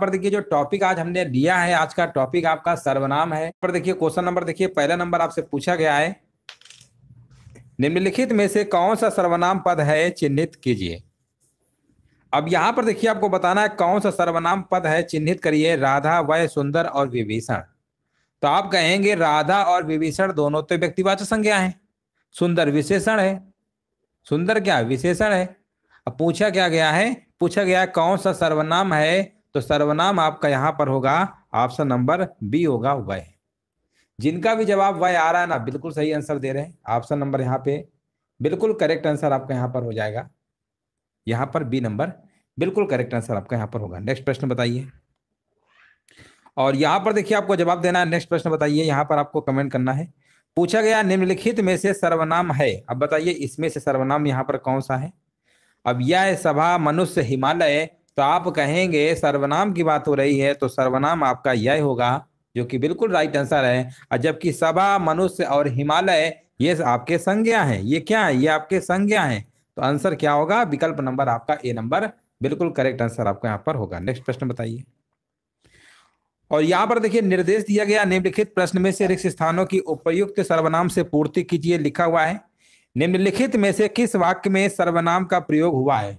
पर देखिए जो टॉपिक आज हमने लिया है आज का टॉपिक आपका सर्वनाम है पर देखिए क्वेश्चन नंबर देखिए पहला नंबर आपसे पूछा गया है निम्नलिखित में से कौन सा सर्वनाम पद है चिन्हित कीजिए अब यहां पर देखिए आपको बताना है कौन सा सर्वनाम पद है चिन्हित करिए राधा वय सुंदर और विभीषण तो आप कहेंगे राधा और विभीषण दोनों तो व्यक्तिवाचक संज्ञा है सुंदर विशेषण है सुंदर क्या विशेषण है अब पूछा क्या गया है पूछा गया कौन सा सर्वनाम है तो सर्वनाम आपका यहाँ पर होगा ऑप्शन नंबर बी होगा वह जिनका भी जवाब वह आ रहा है ना बिल्कुल सही आंसर दे रहे हैं ऑप्शन नंबर यहाँ पे बिल्कुल करेक्ट आंसर आपका यहाँ पर हो जाएगा यहाँ पर बी नंबर बिल्कुल करेक्ट आंसर आपका यहाँ पर होगा नेक्स्ट प्रश्न बताइए और यहाँ पर देखिए आपको जवाब देना है नेक्स्ट प्रश्न बताइए यहाँ पर आपको कमेंट करना है पूछा गया निम्नलिखित में से सर्वनाम है अब बताइए इसमें से सर्वनाम यहाँ पर कौन सा है अब यह सभा मनुष्य हिमालय तो आप कहेंगे सर्वनाम की बात हो रही है तो सर्वनाम आपका यह होगा जो कि बिल्कुल राइट आंसर है और जबकि सभा मनुष्य और हिमालय ये आपके संज्ञा है ये क्या है ये आपके संज्ञा है तो आंसर क्या होगा विकल्प नंबर आपका ए नंबर बिल्कुल करेक्ट आंसर आपका यहाँ पर होगा नेक्स्ट प्रश्न बताइए और यहाँ पर देखिए निर्देश दिया गया निम्नलिखित प्रश्न में से रिक्त स्थानों की उपयुक्त सर्वनाम से पूर्ति कीजिए लिखा हुआ है निम्नलिखित में से किस वाक्य में सर्वनाम का प्रयोग हुआ है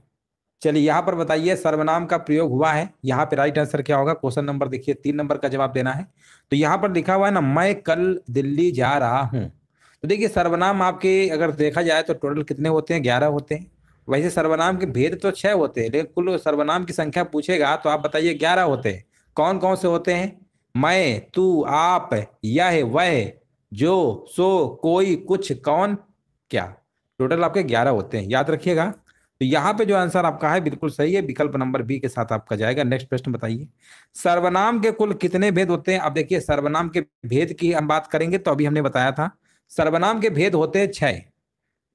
चलिए यहाँ पर बताइए सर्वनाम का प्रयोग हुआ है यहाँ पे राइट आंसर क्या होगा क्वेश्चन नंबर देखिए तीन नंबर का जवाब देना है तो यहाँ पर लिखा हुआ है ना मैं कल दिल्ली जा रहा हूँ तो देखिए सर्वनाम आपके अगर देखा जाए तो टोटल कितने होते हैं ग्यारह होते हैं वैसे सर्वनाम के भेद तो छः होते हैं लेकिन कुल सर्वनाम की संख्या पूछेगा तो आप बताइए ग्यारह होते हैं कौन कौन से होते हैं मैं तू आप यह वह जो सो कोई कुछ कौन क्या टोटल आपके ग्यारह होते हैं याद रखिएगा तो यहाँ पे जो आंसर आपका है बिल्कुल सही है विकल्प नंबर बी के साथ आपका जाएगा नेक्स्ट प्रश्न बताइए सर्वनाम के कुल कितने भेद होते हैं अब देखिए सर्वनाम के भेद की हम बात करेंगे तो अभी हमने बताया था सर्वनाम के भेद होते हैं छह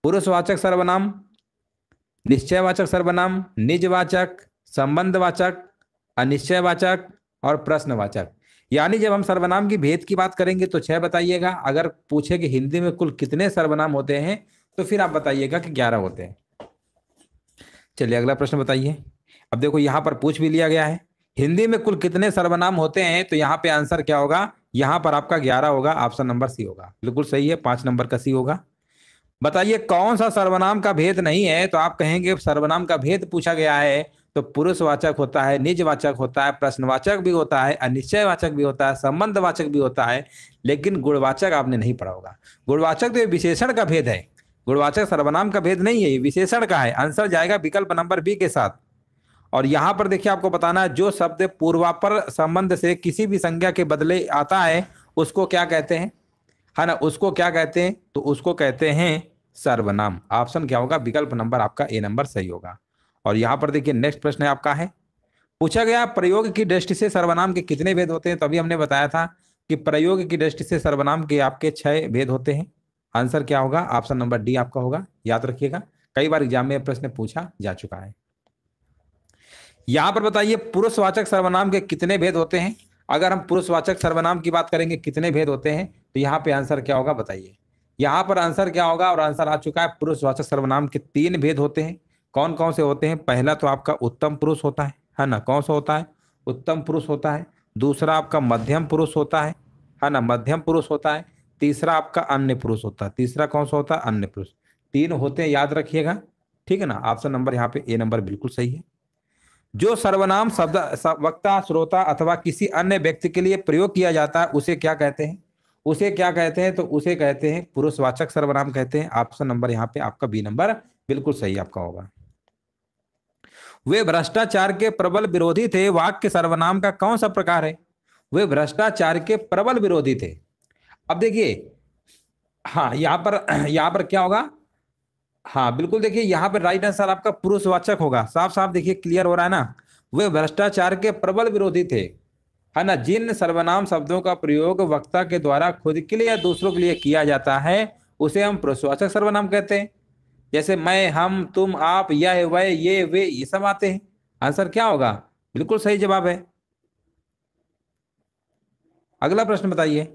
पुरुषवाचक सर्वनाम निश्चयवाचक सर्वनाम निजवाचक संबंधवाचक अनिश्चयवाचक और प्रश्नवाचक यानी जब हम सर्वनाम की भेद की बात करेंगे तो छह बताइएगा अगर पूछे कि हिंदी में कुल कितने सर्वनाम होते हैं तो फिर आप बताइएगा कि ग्यारह होते हैं चलिए अगला प्रश्न बताइए अब देखो यहाँ पर पूछ भी लिया गया है हिंदी में कुल कितने सर्वनाम होते हैं तो यहाँ पे आंसर क्या होगा यहाँ पर आपका ग्यारह होगा ऑप्शन नंबर सी होगा बिल्कुल सही है पांच नंबर का सी होगा बताइए कौन सा सर्वनाम का भेद नहीं है तो आप कहेंगे सर्वनाम का भेद पूछा गया है तो पुरुषवाचक होता है निजवाचक होता है प्रश्नवाचक भी होता है अनिश्चयवाचक भी होता है संबंधवाचक भी होता है लेकिन गुणवाचक आपने नहीं पढ़ा होगा गुणवाचक तो विशेषण का भेद है गुणवाचक सर्वनाम का भेद नहीं है विशेषण का है आंसर जाएगा विकल्प नंबर बी के साथ और यहाँ पर देखिए आपको बताना है जो शब्द पूर्वापर संबंध से किसी भी संज्ञा के बदले आता है उसको क्या कहते हैं है ना उसको क्या कहते हैं तो उसको कहते हैं सर्वनाम ऑप्शन क्या होगा विकल्प नंबर आपका ए नंबर सही होगा और यहाँ पर देखिए नेक्स्ट प्रश्न आपका है पूछा गया प्रयोग की दृष्टि से सर्वनाम के कितने भेद होते हैं तो अभी हमने बताया था कि प्रयोग की दृष्टि से सर्वनाम के आपके छह भेद होते हैं आंसर क्या होगा ऑप्शन नंबर डी आपका होगा याद रखिएगा कई बार एग्जाम में प्रश्न पूछा जा चुका है यहां पर बताइए पुरुषवाचक सर्वनाम के कितने भेद होते हैं अगर हम पुरुषवाचक सर्वनाम की बात करेंगे कितने भेद होते हैं तो यहाँ पे आंसर क्या होगा बताइए यहाँ पर आंसर क्या होगा और आंसर आ चुका है पुरुषवाचक सर्वनाम के तीन भेद होते हैं कौन कौन से होते हैं पहला तो आपका उत्तम पुरुष होता है है ना कौन सा होता है उत्तम पुरुष होता है दूसरा आपका मध्यम पुरुष होता है है ना मध्यम पुरुष होता है तीसरा आपका अन्य पुरुष होता है तीसरा कौन सा होता है अन्य पुरुष तीन होते हैं याद रखिएगा ठीक है ना ऑप्शन नंबर यहाँ पे ए नंबर बिल्कुल सही है जो सर्वनाम शब्द वक्ता श्रोता अथवा किसी अन्य व्यक्ति के लिए प्रयोग किया जाता है उसे क्या कहते हैं उसे क्या कहते हैं तो उसे कहते हैं पुरुषवाचक सर्वनाम कहते हैं ऑप्शन नंबर यहाँ पे आपका बी नंबर बिल्कुल सही आपका होगा वे भ्रष्टाचार के प्रबल विरोधी थे वाक्य सर्वनाम का कौन सा प्रकार है वे भ्रष्टाचार के प्रबल विरोधी थे अब देखिए हाँ यहाँ पर यहाँ पर क्या होगा हाँ बिल्कुल देखिए यहाँ पर राइट आंसर आपका पुरुषवाचक होगा साफ साफ देखिए क्लियर हो रहा है ना वे भ्रष्टाचार के प्रबल विरोधी थे है ना जिन सर्वनाम शब्दों का प्रयोग वक्ता के द्वारा खुद के लिए या दूसरों के लिए किया जाता है उसे हम पुरुषवाचक सर्वनाम कहते हैं जैसे मैं हम तुम आप यह वह ये वे ये सब आते हैं आंसर क्या होगा बिल्कुल सही जवाब है अगला प्रश्न बताइए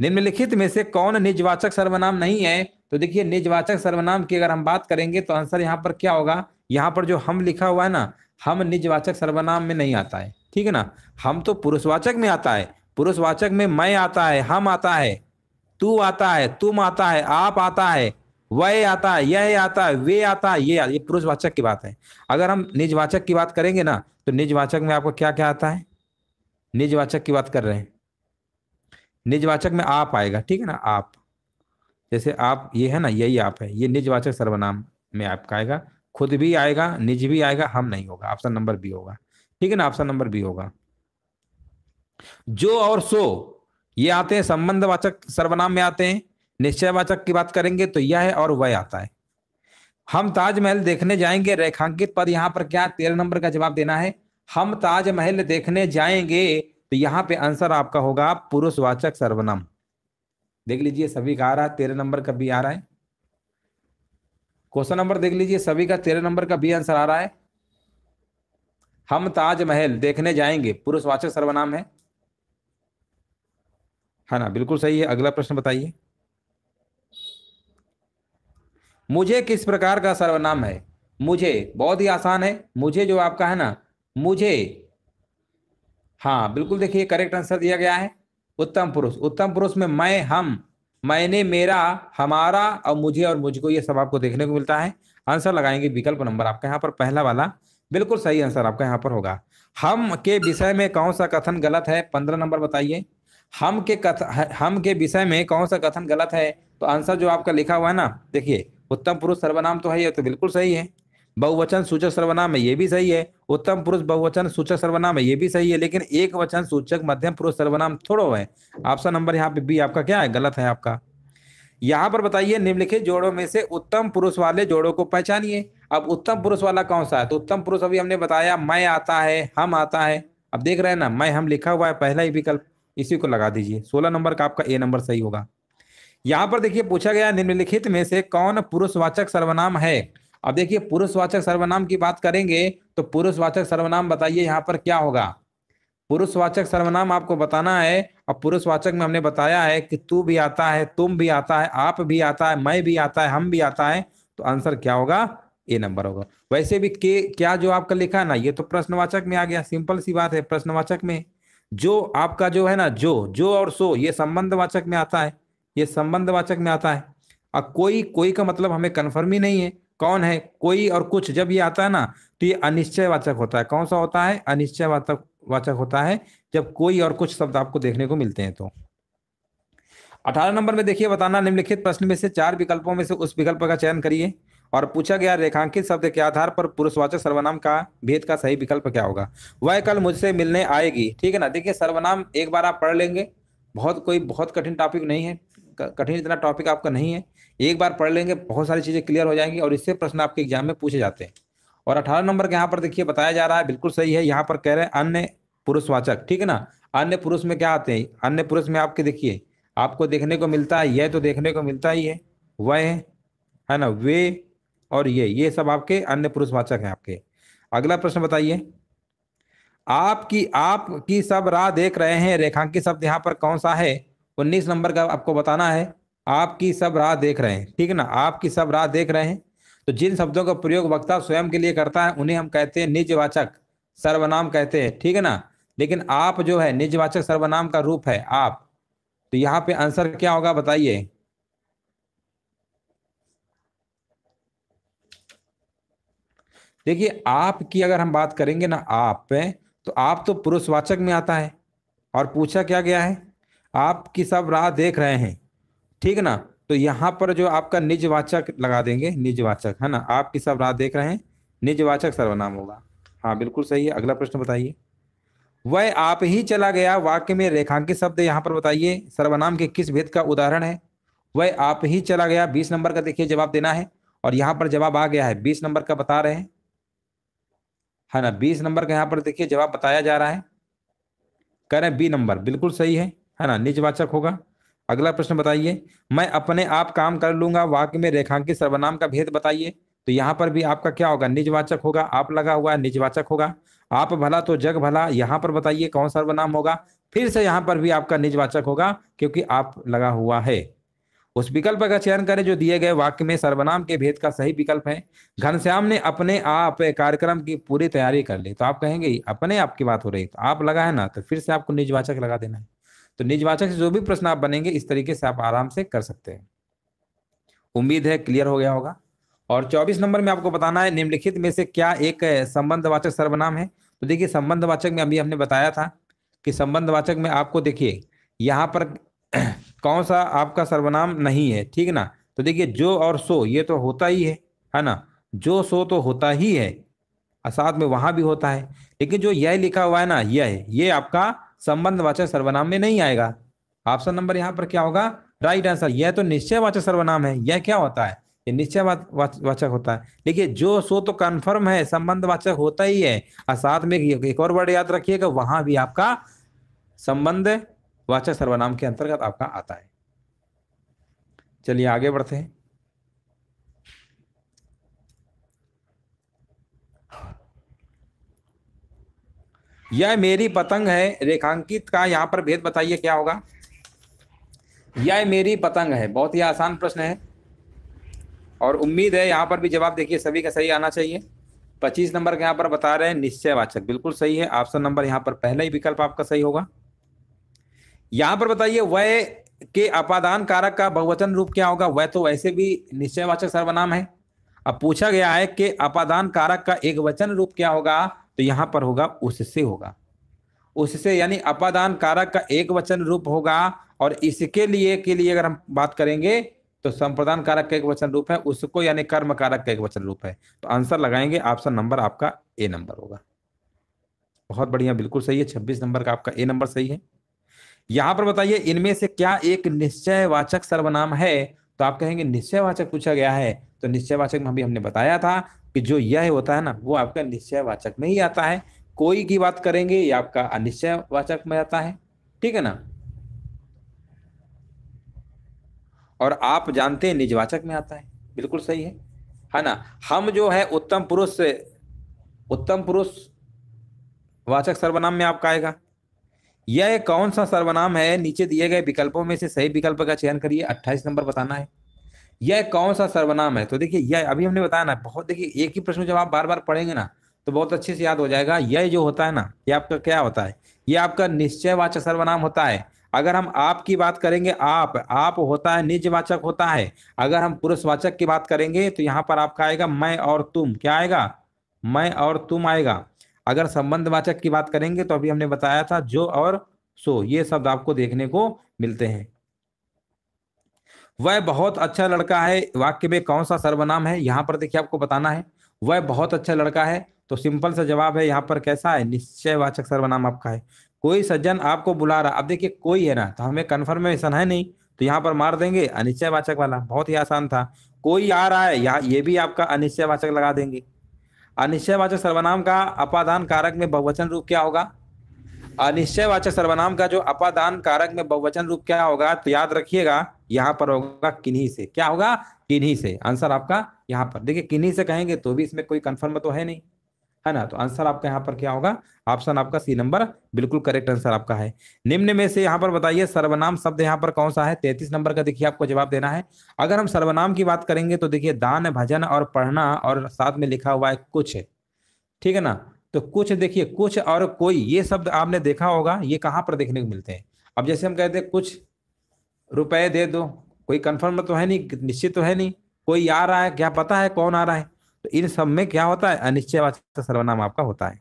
निम्नलिखित में से कौन निजवाचक सर्वनाम नहीं है तो देखिए निजवाचक सर्वनाम की अगर हम बात करेंगे तो आंसर यहाँ पर क्या होगा यहाँ पर जो हम लिखा हुआ है ना हम निजवाचक सर्वनाम में नहीं आता है ठीक है ना हम तो पुरुषवाचक में आता है पुरुषवाचक में मैं आता है हम आता है तू आता है तुम आता है आप आता है वह आता है यह आता है वे आता है ये ये पुरुषवाचक की बात है अगर हम निजवाचक की बात करेंगे ना तो निजवाचक में आपको क्या क्या आता है निजवाचक की बात कर रहे हैं निजवाचक में आप आएगा ठीक है ना आप जैसे आप ये है ना यही आप है ये निजवाचक सर्वनाम में आपका आएगा खुद भी आएगा निज भी आएगा हम नहीं होगा ऑप्शन नंबर बी होगा ठीक है ना ऑप्शन नंबर बी होगा जो और सो ये आते हैं संबंधवाचक सर्वनाम में आते हैं निश्चयवाचक की बात करेंगे तो यह है और वह आता है हम ताजमहल देखने जाएंगे रेखांकित पद यहां पर क्या तेरह नंबर का जवाब देना है हम ताजमहल देखने जाएंगे तो यहाँ पे आंसर आपका होगा पुरुषवाचक सर्वनाम देख लीजिए सभी का आ रहा है तेरह नंबर का भी आ रहा है क्वेश्चन नंबर देख लीजिए सभी का तेरह नंबर का भी आंसर आ रहा है हम ताजमहल देखने जाएंगे पुरुषवाचक सर्वनाम है हाँ ना बिल्कुल सही है अगला प्रश्न बताइए मुझे किस प्रकार का सर्वनाम है मुझे बहुत ही आसान है मुझे जो आपका है ना मुझे हाँ बिल्कुल देखिए करेक्ट आंसर दिया गया है उत्तम पुरुष उत्तम पुरुष में मैं हम मैंने मेरा हमारा और मुझे और मुझको ये सब आपको देखने को मिलता है आंसर लगाएंगे विकल्प नंबर आपका यहाँ पर पहला वाला बिल्कुल सही आंसर आपका यहाँ पर होगा हम के विषय में कौन सा कथन गलत है पंद्रह नंबर बताइए हम के कथ हम के विषय में कौन सा कथन गलत है तो आंसर जो आपका लिखा हुआ है ना देखिए उत्तम पुरुष सर्वनाम तो है ये तो बिल्कुल सही है बहुवचन सूचक सर्वनाम है ये भी सही है उत्तम पुरुष बहुवचन सूचक सर्वनाम है ये भी सही है लेकिन एक वचन सूचक मध्यम पुरुष सर्वनाम थोड़ो है ऑप्शन नंबर यहाँ पे बी आपका क्या है गलत है आपका यहाँ पर बताइए निम्नलिखित जोड़ों में से उत्तम पुरुष वाले जोड़ों को पहचानिए अब उत्तम पुरुष वाला कौन सा है तो उत्तम पुरुष अभी हमने बताया मैं आता है हम आता है अब देख रहे हैं ना मैं हम लिखा हुआ है पहला ही विकल्प इसी को लगा दीजिए सोलह नंबर का आपका ए नंबर सही होगा यहाँ पर देखिए पूछा गया निम्नलिखित में से कौन पुरुषवाचक सर्वनाम है अब देखिए पुरुषवाचक सर्वनाम की बात करेंगे तो पुरुषवाचक सर्वनाम बताइए यहाँ पर क्या होगा पुरुषवाचक सर्वनाम आपको बताना है और पुरुषवाचक में हमने बताया है कि तू भी आता है तुम भी आता है आप भी आता है मैं भी आता है हम भी आता है तो आंसर क्या होगा ए नंबर होगा वैसे भी के क्या जो आपका लिखा है ना ये तो प्रश्नवाचक में आ गया सिंपल सी बात है प्रश्नवाचक में जो आपका जो है ना जो जो और सो ये संबंधवाचक में आता है ये संबंधवाचक में आता है और कोई कोई का मतलब हमें कन्फर्म ही नहीं है कौन है कोई और कुछ जब ये आता है ना तो ये अनिश्चय वाचक होता है कौन सा होता है अनिश्चय वाचक वाचक होता है जब कोई और कुछ शब्द आपको देखने को मिलते हैं तो अठारह नंबर में देखिए बताना निम्नलिखित प्रश्न में से चार विकल्पों में से उस विकल्प का चयन करिए और पूछा गया रेखांकित शब्द के आधार पर पुरुषवाचक सर्वनाम का भेद का सही विकल्प क्या होगा वह कल मुझसे मिलने आएगी ठीक है ना देखिए सर्वनाम एक बार आप पढ़ लेंगे बहुत कोई बहुत कठिन टॉपिक नहीं है कठिन इतना टॉपिक आपका नहीं है एक बार पढ़ लेंगे बहुत सारी चीज़ें क्लियर हो जाएंगी और इससे प्रश्न आपके एग्जाम में पूछे जाते हैं और अठारह नंबर के यहाँ पर देखिए बताया जा रहा है बिल्कुल सही है यहाँ पर कह रहे हैं अन्य पुरुषवाचक ठीक है ना अन्य पुरुष में क्या आते हैं अन्य पुरुष में आपके देखिए आपको देखने को मिलता है यह तो देखने को मिलता ही है वह है है ना वे और ये ये सब आपके अन्य पुरुषवाचक हैं आपके अगला प्रश्न बताइए आपकी आपकी सब राह देख रहे हैं रेखांकित शब्द यहाँ पर कौन सा है उन्नीस नंबर का आपको बताना है आपकी सब राह देख रहे हैं ठीक है ना आपकी सब राह देख रहे हैं तो जिन शब्दों का प्रयोग वक्ता स्वयं के लिए करता है उन्हें हम कहते हैं निजवाचक सर्वनाम कहते हैं ठीक है ना लेकिन आप जो है निजवाचक सर्वनाम का रूप है आप तो यहाँ पे आंसर क्या होगा बताइए देखिए आप की अगर हम बात करेंगे ना आप तो आप तो पुरुषवाचक में आता है और पूछा क्या गया है आपकी सब राह देख रहे हैं ठीक ना तो यहाँ पर जो आपका निजवाचक लगा देंगे निजवाचक है ना आपकी सब राह देख रहे हैं निजवाचक सर्वनाम होगा हाँ बिल्कुल सही है अगला प्रश्न बताइए वह आप ही चला गया वाक्य में रेखांकित शब्द यहाँ पर बताइए सर्वनाम के किस भेद का उदाहरण है वह आप ही चला गया बीस नंबर का देखिए जवाब देना है और यहाँ पर जवाब आ गया है बीस नंबर का बता रहे हैं है हाँ ना बीस नंबर का यहाँ पर देखिए जवाब बताया जा रहा है कह रहे हैं बी नंबर बिल्कुल सही है है ना निजवाचक होगा अगला प्रश्न बताइए मैं अपने आप काम कर लूंगा वाक्य में रेखांकित सर्वनाम का भेद बताइए तो यहाँ पर भी आपका क्या होगा निजवाचक होगा आप लगा हुआ है निजवाचक होगा आप भला तो जग भला यहाँ पर बताइए कौन सर्वनाम होगा फिर से यहाँ पर भी आपका निजवाचक होगा क्योंकि आप लगा हुआ है उस विकल्प का चयन करें जो दिए गए वाक्य में सर्वनाम के भेद का सही विकल्प है घनश्याम ने अपने आप कार्यक्रम की पूरी तैयारी कर ली तो आप कहेंगे अपने आप की बात हो रही तो आप लगा है ना तो फिर से आपको निजवाचक लगा देना है तो निजवाचक से जो भी प्रश्न आप बनेंगे इस तरीके से आप आराम से कर सकते हैं उम्मीद है क्लियर हो गया होगा और 24 नंबर में आपको बताना है निम्नलिखित में से क्या एक संबंधवाचक सर्वनाम है तो देखिए संबंधवाचक में अभी हमने बताया था कि संबंधवाचक में आपको देखिए यहाँ पर कौन सा आपका सर्वनाम नहीं है ठीक ना तो देखिए जो और सो ये तो होता ही है है ना जो सो तो होता ही है और साथ में वहां भी होता है लेकिन जो यह लिखा हुआ है ना यह ये आपका संबंधवाचक सर्वनाम में नहीं आएगा ऑप्शन नंबर यहाँ पर क्या होगा राइट आंसर यह तो निश्चयवाचक सर्वनाम है यह क्या होता है ये निश्चयवाचक होता है देखिए जो सो तो कन्फर्म है संबंधवाचक होता ही है और साथ में एक और वर्ड याद रखिएगा वहां भी आपका संबंध वाचक सर्वनाम के अंतर्गत आपका आता है चलिए आगे बढ़ते हैं यह मेरी पतंग है रेखांकित का यहाँ पर भेद बताइए क्या होगा यह मेरी पतंग है बहुत ही आसान प्रश्न है और उम्मीद है यहाँ पर भी जवाब देखिए सभी का सही आना चाहिए पच्चीस नंबर यहाँ पर बता रहे हैं निश्चयवाचक बिल्कुल सही है ऑप्शन नंबर यहाँ पर पहला ही विकल्प आपका सही होगा यहाँ पर बताइए वह के अपादान कारक का बहुवचन रूप क्या होगा वह तो वैसे भी निश्चयवाचक सर्वनाम है अब पूछा गया है कि अपादान कारक का एक वचन रूप क्या होगा तो यहां पर होगा उससे होगा उससे यानी अपादान कारक का एक वचन रूप होगा और इसके लिए के लिए अगर हम बात करेंगे तो संप्रदान कारक का एक वचन रूप है उसको यानी कर्म कारक का एक वचन रूप है तो आंसर लगाएंगे ऑप्शन नंबर आपका ए नंबर होगा बहुत बढ़िया बिल्कुल सही है छब्बीस नंबर का आपका ए नंबर सही है यहां पर बताइए इनमें से क्या एक निश्चयवाचक सर्वनाम है तो आप कहेंगे निश्चयवाचक पूछा गया है तो निश्चयवाचक में भी हमने बताया था कि जो यह होता है ना वो आपका निश्चय वाचक में ही आता है कोई की बात करेंगे ये आपका अनिश्चय वाचक में आता है ठीक है ना और आप जानते हैं निजवाचक में आता है बिल्कुल सही है है ना हम जो है उत्तम पुरुष से उत्तम पुरुष वाचक सर्वनाम में आपका आएगा यह कौन सा सर्वनाम है नीचे दिए गए विकल्पों में से सही विकल्प का चयन करिए अट्ठाईस नंबर बताना है यह कौन सा सर्वनाम है तो देखिए यह अभी हमने बताया ना बहुत देखिए एक ही प्रश्न जब आप बार बार पढ़ेंगे ना तो बहुत अच्छे से याद हो जाएगा यह जो होता है ना ये आपका क्या होता है ये आपका निश्चयवाचक सर्वनाम होता है अगर हम आप की बात करेंगे आप आप होता है निजवाचक होता है अगर हम पुरुषवाचक की बात करेंगे तो यहाँ पर आपका आएगा मैं और तुम क्या आएगा मैं और तुम आएगा अगर संबंधवाचक की बात करेंगे तो अभी हमने बताया था जो और सो ये शब्द आपको देखने को मिलते हैं वह बहुत अच्छा लड़का है वाक्य में कौन सा सर्वनाम है यहाँ पर देखिए आपको बताना है वह बहुत अच्छा लड़का है तो सिंपल सा जवाब है यहाँ पर कैसा है निश्चयवाचक सर्वनाम आपका है कोई सज्जन आपको बुला रहा अब देखिए कोई है ना तो हमें कन्फर्मेशन है नहीं तो यहाँ पर मार देंगे अनिश्चयवाचक वाला बहुत ही आसान था कोई आ रहा है यहाँ ये भी आपका अनिश्चयवाचक लगा देंगे अनिश्चयवाचक सर्वनाम का अपादान कारक में बहुवचन रूप क्या होगा अनिश्चयवाचक सर्वनाम का जो अपादान कारक में बहुवचन रूप क्या होगा तो याद रखिएगा यहाँ पर होगा किन्हीं से क्या होगा किन्हीं से आंसर आपका यहाँ पर देखिए किन्हीं से कहेंगे तो भी इसमें कोई कंफर्म तो है नहीं है ना तो आंसर आपका यहाँ पर क्या होगा ऑप्शन आपका सी नंबर बिल्कुल करेक्ट आंसर आपका है निम्न में से यहाँ पर बताइए सर्वनाम शब्द यहाँ पर कौन सा है तैतीस नंबर का देखिए आपको जवाब देना है अगर हम सर्वनाम की बात करेंगे तो देखिए दान भजन और पढ़ना और साथ में लिखा हुआ है कुछ ठीक है ना तो कुछ देखिए कुछ और कोई ये शब्द आपने देखा होगा ये कहाँ पर देखने को मिलते हैं अब जैसे हम कहते हैं कुछ रुपए दे दो कोई कन्फर्म तो है नहीं निश्चित तो है नहीं कोई आ रहा है क्या पता है कौन आ रहा है तो इन सब में क्या होता है अनिश्चयवाचक सर्वनाम आपका होता है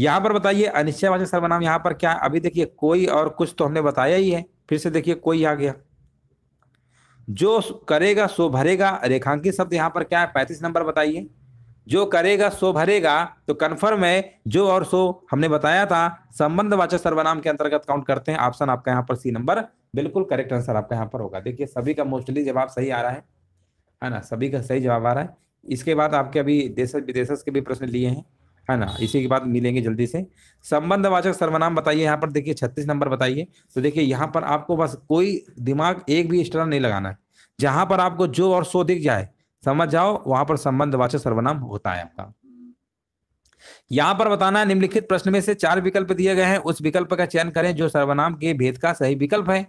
यहाँ पर बताइए अनिश्चयवाचक सर्वनाम यहाँ पर क्या अभी देखिए कोई और कुछ तो हमने बताया ही है फिर से देखिए कोई आ गया जो करेगा सो भरेगा रेखांकित शब्द यहाँ पर क्या है पैंतीस नंबर बताइए जो करेगा सो भरेगा तो कन्फर्म है जो और सो हमने बताया था संबंधवाचक सर्वनाम के अंतर्गत काउंट करते हैं ऑप्शन आपका यहाँ पर सी नंबर बिल्कुल करेक्ट आंसर आपका यहाँ पर होगा देखिए सभी का मोस्टली जवाब सही आ रहा है है ना सभी का सही जवाब आ रहा है इसके बाद आपके अभी देश विदेश के भी प्रश्न लिए हैं है ना इसी के बाद मिलेंगे जल्दी से संबंधवाचक सर्वनाम बताइए यहाँ पर देखिए छत्तीस नंबर बताइए तो देखिए यहाँ पर आपको बस कोई दिमाग एक भी एक्स्ट्रा नहीं लगाना है जहां पर आपको जो और सो दिख जाए समझ जाओ वहां पर संबंधवाचक सर्वनाम होता है आपका यहां पर बताना है निम्नलिखित प्रश्न में से चार विकल्प दिए गए हैं उस विकल्प का चयन करें जो सर्वनाम के भेद का सही विकल्प है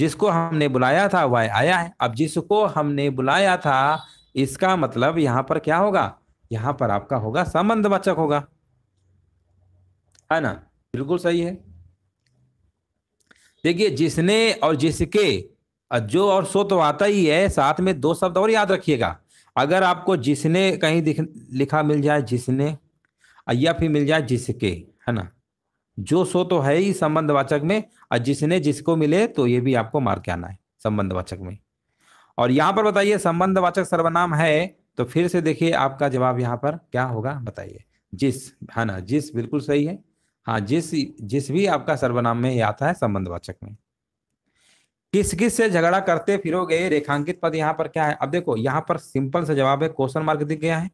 जिसको हमने बुलाया था वह आया है अब जिसको हमने बुलाया था इसका मतलब यहां पर क्या होगा यहां पर आपका होगा संबंधवाचक होगा है ना बिल्कुल सही है देखिए जिसने और जिसके जो और सो तो आता ही है साथ में दो शब्द और याद रखिएगा अगर आपको जिसने कहीं दिख लिखा मिल जाए जिसने या फिर मिल जाए जिसके है ना जो सो तो है ही संबंधवाचक में और जिसने जिसको मिले तो ये भी आपको मार के आना है संबंधवाचक में और यहाँ पर बताइए संबंधवाचक सर्वनाम है तो फिर से देखिए आपका जवाब यहाँ पर क्या होगा बताइए जिस है ना जिस बिल्कुल सही है हाँ जिस जिस भी आपका सर्वनाम में आता है संबंधवाचक में किस किस से झगड़ा करते फिरोगे रेखांकित पद यहाँ पर क्या है अब देखो यहाँ पर सिंपल सा जवाब है क्वेश्चन मार्क दिख गया है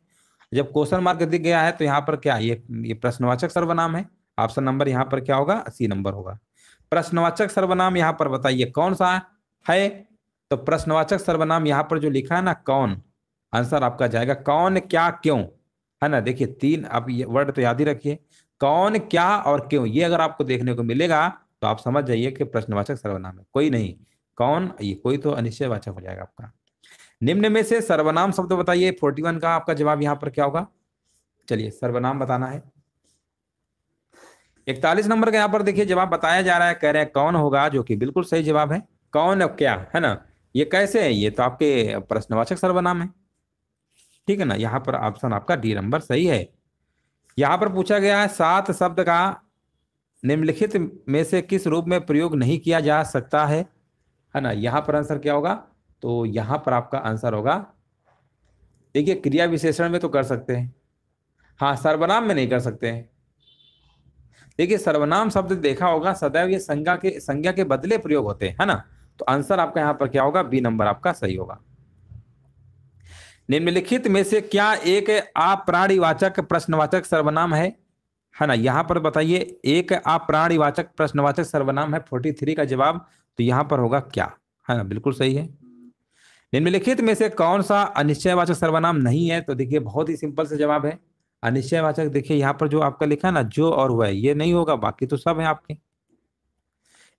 जब क्वेश्चन मार्क दिख गया है तो यहाँ पर क्या ये ये प्रश्नवाचक सर्वनाम है ऑप्शन नंबर यहाँ पर क्या होगा सी नंबर होगा प्रश्नवाचक सर्वनाम यहाँ पर बताइए कौन सा है तो प्रश्नवाचक सर्वनाम यहाँ पर जो लिखा है ना कौन आंसर आपका जाएगा कौन क्या क्यों है ना देखिए तीन आप ये वर्ड तो याद ही रखिए कौन क्या और क्यों ये अगर आपको देखने को मिलेगा तो आप समझ जाइए कि प्रश्नवाचक सर्वनाम है कोई नहीं कौन ये कोई तो अनिश्चयवाचक हो जाएगा आपका निम्न में से सर्वनाम शब्द बताइए फोर्टी वन का आपका जवाब यहाँ पर क्या होगा चलिए सर्वनाम बताना है इकतालीस नंबर का यहाँ पर देखिए जवाब बताया जा रहा है कह रहे हैं कौन होगा जो कि बिल्कुल सही जवाब है कौन और क्या है ना ये कैसे है ये तो आपके प्रश्नवाचक सर्वनाम है ठीक है ना यहाँ पर ऑप्शन आपका डी नंबर सही है यहाँ पर पूछा गया है सात शब्द का निम्नलिखित में से किस रूप में प्रयोग नहीं किया जा सकता है है ना यहाँ पर आंसर क्या होगा तो यहाँ पर आपका आंसर होगा देखिए क्रिया विशेषण में तो कर सकते हैं हाँ सर्वनाम में नहीं कर सकते हैं देखिए सर्वनाम शब्द देखा होगा सदैव ये संज्ञा के संज्ञा के बदले प्रयोग होते हैं है ना तो आंसर आपका यहाँ पर क्या होगा बी नंबर आपका सही होगा निम्नलिखित में से क्या एक अप्राणीवाचक प्रश्नवाचक सर्वनाम है है हाँ ना यहाँ पर बताइए एक अप्राणीवाचक प्रश्नवाचक सर्वनाम है फोर्टी थ्री का जवाब तो यहाँ पर होगा क्या है हाँ ना बिल्कुल सही है निम्नलिखित में से कौन सा अनिश्चयवाचक सर्वनाम नहीं है तो देखिए बहुत ही सिंपल से जवाब है अनिश्चयवाचक देखिए यहाँ पर जो आपका लिखा ना जो और वह ये नहीं होगा बाकी तो सब है आपके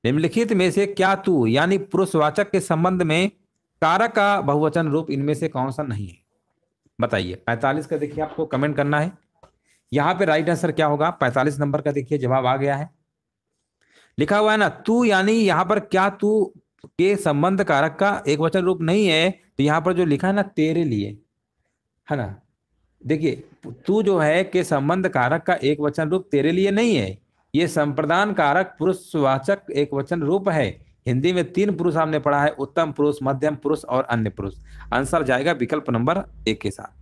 निम्नलिखित में से क्या तू यानी पुरुषवाचक के संबंध में कारक का बहुवचन रूप इनमें से कौन सा नहीं है बताइए पैंतालीस का देखिए आपको कमेंट करना है यहां पे राइट आंसर क्या होगा 45 नंबर का देखिए जवाब आ गया है लिखा हुआ है ना तू यानी यहां पर क्या तू के संबंध कारक का एक वचन रूप नहीं है तो यहां पर जो लिखा है ना तेरे लिए है ना देखिए तू जो है के संबंध कारक का एक वचन रूप तेरे लिए नहीं है ये संप्रदान कारक पुरुषवाचक एक वचन रूप है हिंदी में तीन पुरुष हमने पढ़ा है उत्तम पुरुष मध्यम पुरुष और अन्य पुरुष आंसर जाएगा विकल्प नंबर एक के साथ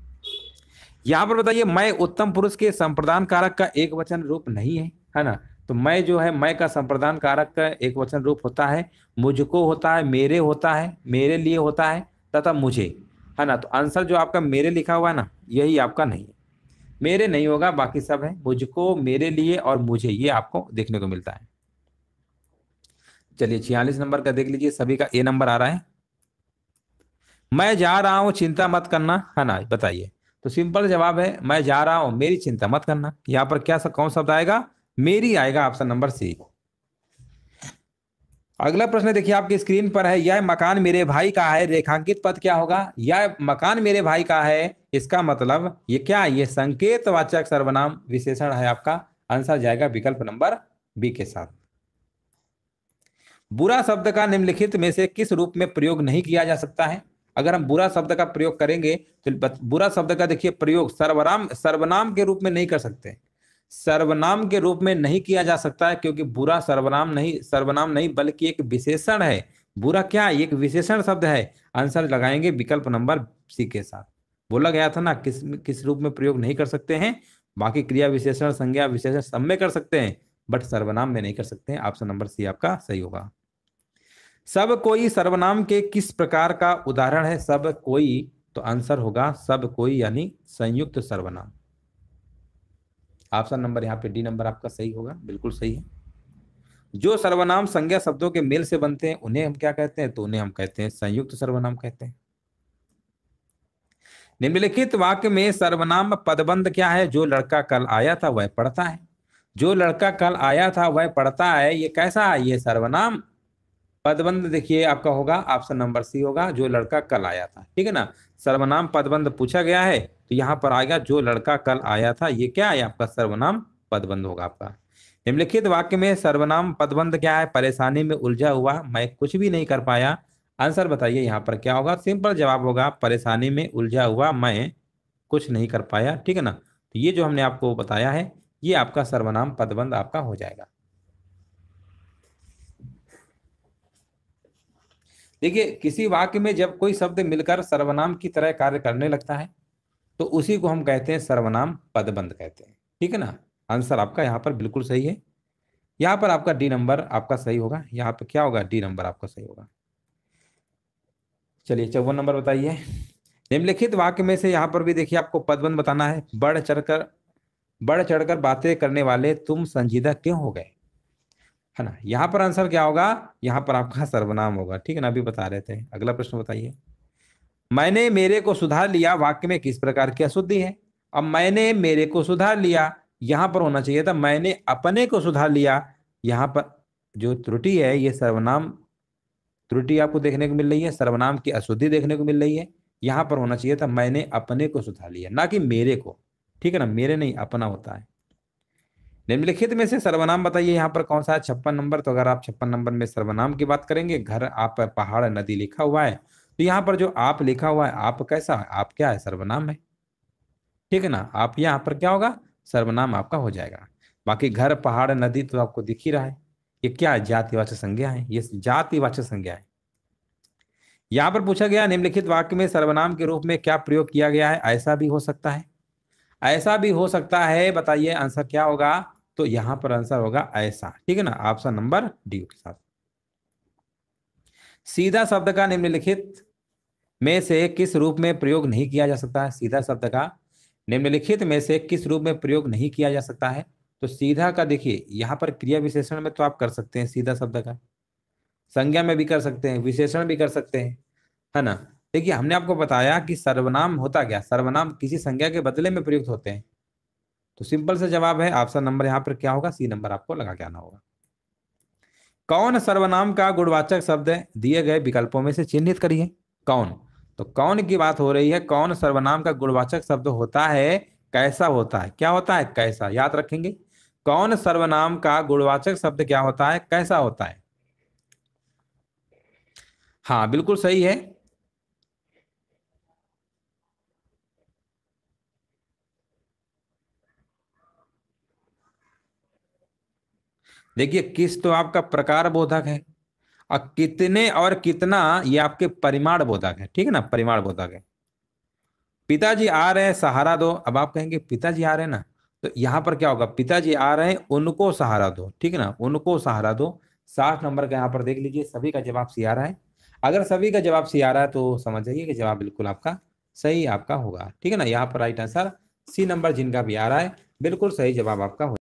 यहां पर बताइए मैं उत्तम पुरुष के संप्रदान कारक का एक वचन रूप नहीं है है ना तो मैं जो है मैं का संप्रदान कारक का एक वचन रूप होता है मुझको होता है मेरे होता है मेरे लिए होता है तथा मुझे है ना तो आंसर जो आपका मेरे लिखा हुआ है ना यही आपका नहीं है मेरे नहीं होगा बाकी सब है मुझको मेरे लिए और मुझे ये आपको देखने को मिलता है चलिए छियालीस नंबर का देख लीजिए सभी का ए नंबर आ रहा है मैं जा रहा हूं चिंता मत करना है ना बताइए तो सिंपल जवाब है मैं जा रहा हूं मेरी चिंता मत करना यहां पर क्या सब, कौन शब्द आएगा मेरी आएगा ऑप्शन नंबर सी अगला प्रश्न देखिए आपकी स्क्रीन पर है यह मकान मेरे भाई का है रेखांकित पद क्या होगा यह मकान मेरे भाई का है इसका मतलब ये क्या ये संकेत वाचक सर्वनाम विशेषण है आपका आंसर जाएगा विकल्प नंबर बी के साथ बुरा शब्द का निम्नलिखित में से किस रूप में प्रयोग नहीं किया जा सकता है अगर हम बुरा शब्द का प्रयोग करेंगे तो बुरा शब्द का देखिए प्रयोग सर्वनाम सर्वनाम के रूप में नहीं कर सकते सर्वनाम के रूप में नहीं किया जा सकता है क्योंकि बुरा सर्वनाम नहीं सर्वनाम नहीं बल्कि एक विशेषण है बुरा क्या एक विशेषण शब्द है आंसर लगाएंगे विकल्प नंबर सी के साथ बोला गया था ना किस किस रूप में प्रयोग नहीं कर सकते हैं बाकी क्रिया विशेषण संज्ञा विशेषण सब में कर सकते हैं बट सर्वनाम में नहीं कर सकते हैं ऑप्शन नंबर सी आपका सही होगा सब कोई सर्वनाम के किस प्रकार का उदाहरण है सब कोई तो आंसर होगा सब कोई यानी संयुक्त सर्वनाम ऑप्शन नंबर यहाँ पे डी नंबर आपका सही होगा बिल्कुल सही है जो सर्वनाम संज्ञा शब्दों के मेल से बनते हैं उन्हें हम क्या कहते हैं तो उन्हें हम कहते हैं संयुक्त सर्वनाम कहते हैं निम्नलिखित वाक्य में सर्वनाम पदबंध क्या है जो लड़का कल आया था वह पढ़ता है जो लड़का कल आया था वह पढ़ता है ये कैसा है ये सर्वनाम पदबंध देखिए आपका होगा ऑप्शन नंबर सी होगा जो लड़का कल आया था ठीक है ना सर्वनाम पदबंध पूछा गया है तो यहाँ पर आएगा जो लड़का कल आया था ये क्या है आपका सर्वनाम पदबंध होगा आपका निम्नलिखित वाक्य में सर्वनाम पदबंध क्या है परेशानी में उलझा हुआ मैं कुछ भी नहीं कर पाया आंसर बताइए यहाँ पर क्या होगा सिंपल जवाब होगा परेशानी में उलझा हुआ मैं कुछ नहीं कर पाया ठीक है ना तो ये जो हमने आपको बताया है ये आपका सर्वनाम पदबंध आपका हो जाएगा देखिए किसी वाक्य में जब कोई शब्द मिलकर सर्वनाम की तरह कार्य करने लगता है तो उसी को हम कहते हैं सर्वनाम पदबंध कहते हैं ठीक है ना आंसर आपका यहाँ पर बिल्कुल सही है यहाँ पर आपका डी नंबर आपका सही होगा यहाँ पर क्या होगा डी नंबर आपका सही होगा चलिए चौवन नंबर बताइए निम्नलिखित वाक्य में से यहाँ पर भी देखिए आपको पदबंध बताना है बढ़ चढ़कर बढ़ चढ़कर बातें करने वाले तुम संजीदा क्यों हो गए है ना यहाँ पर आंसर क्या होगा यहाँ पर आपका सर्वनाम होगा ठीक है ना अभी बता रहे थे अगला प्रश्न बताइए मैंने मेरे को सुधार लिया वाक्य में किस प्रकार की अशुद्धि है अब मैंने मेरे को सुधार लिया यहाँ पर होना चाहिए था मैंने अपने को सुधार लिया यहाँ पर जो त्रुटि है ये सर्वनाम त्रुटि आपको देखने को मिल रही है सर्वनाम की अशुद्धि देखने को मिल रही है यहाँ पर होना चाहिए था मैंने अपने को सुधार लिया ना कि मेरे को ठीक है ना मेरे नहीं अपना होता है निम्नलिखित में से सर्वनाम बताइए यहाँ पर कौन सा है छप्पन नंबर तो अगर आप छप्पन नंबर में सर्वनाम की बात करेंगे घर आप पहाड़ नदी लिखा हुआ है तो यहाँ पर जो आप लिखा हुआ है आप कैसा है आप क्या है सर्वनाम है ठीक है ना आप यहाँ पर क्या होगा सर्वनाम आपका हो जाएगा बाकी घर पहाड़ नदी तो आपको दिख ही रहा है ये क्या है जातिवाचक संज्ञा है ये जातिवाचक संज्ञा है यहाँ पर पूछा गया निम्नलिखित वाक्य में सर्वनाम के रूप में क्या प्रयोग किया गया है ऐसा भी हो सकता है ऐसा भी हो सकता है बताइए आंसर क्या होगा तो यहां पर आंसर होगा ऐसा ठीक है ना ऑप्शन नंबर डी के साथ सीधा शब्द का निम्नलिखित में से किस रूप में प्रयोग नहीं किया जा सकता है सीधा शब्द का निम्नलिखित में से किस रूप में प्रयोग नहीं किया जा सकता है तो सीधा का देखिए यहां पर क्रिया विशेषण में तो आप कर सकते हैं सीधा शब्द का संज्ञा में भी कर सकते हैं विशेषण भी कर सकते हैं है ना देखिए हमने आपको बताया कि सर्वनाम होता क्या सर्वनाम किसी संज्ञा के बदले में प्रयुक्त होते हैं तो सिंपल सा जवाब है ऑप्शन नंबर यहाँ पर क्या होगा सी नंबर आपको लगा के आना होगा कौन सर्वनाम का गुणवाचक शब्द दिए गए विकल्पों में से चिन्हित करिए कौन तो कौन की बात हो रही है कौन सर्वनाम का गुणवाचक शब्द होता है कैसा होता है क्या होता है कैसा याद रखेंगे कौन सर्वनाम का गुणवाचक शब्द क्या होता है कैसा होता है हाँ बिल्कुल सही है देखिए किस तो आपका प्रकार बोधक है और कितने और कितना ये आपके परिमाण बोधक है ठीक है ना परिमाण बोधक है पिताजी आ रहे हैं सहारा दो अब आप कहेंगे पिताजी आ रहे हैं ना तो यहाँ पर क्या होगा पिताजी आ रहे हैं उनको सहारा दो ठीक है ना उनको सहारा दो साठ नंबर का यहाँ पर देख लीजिए सभी का जवाब सी आ रहा है अगर सभी का जवाब सी आ रहा है तो समझ जाइए कि जवाब बिल्कुल आपका सही आपका होगा ठीक है ना यहाँ पर राइट आंसर सी नंबर जिनका भी आ रहा है बिल्कुल सही जवाब आपका हो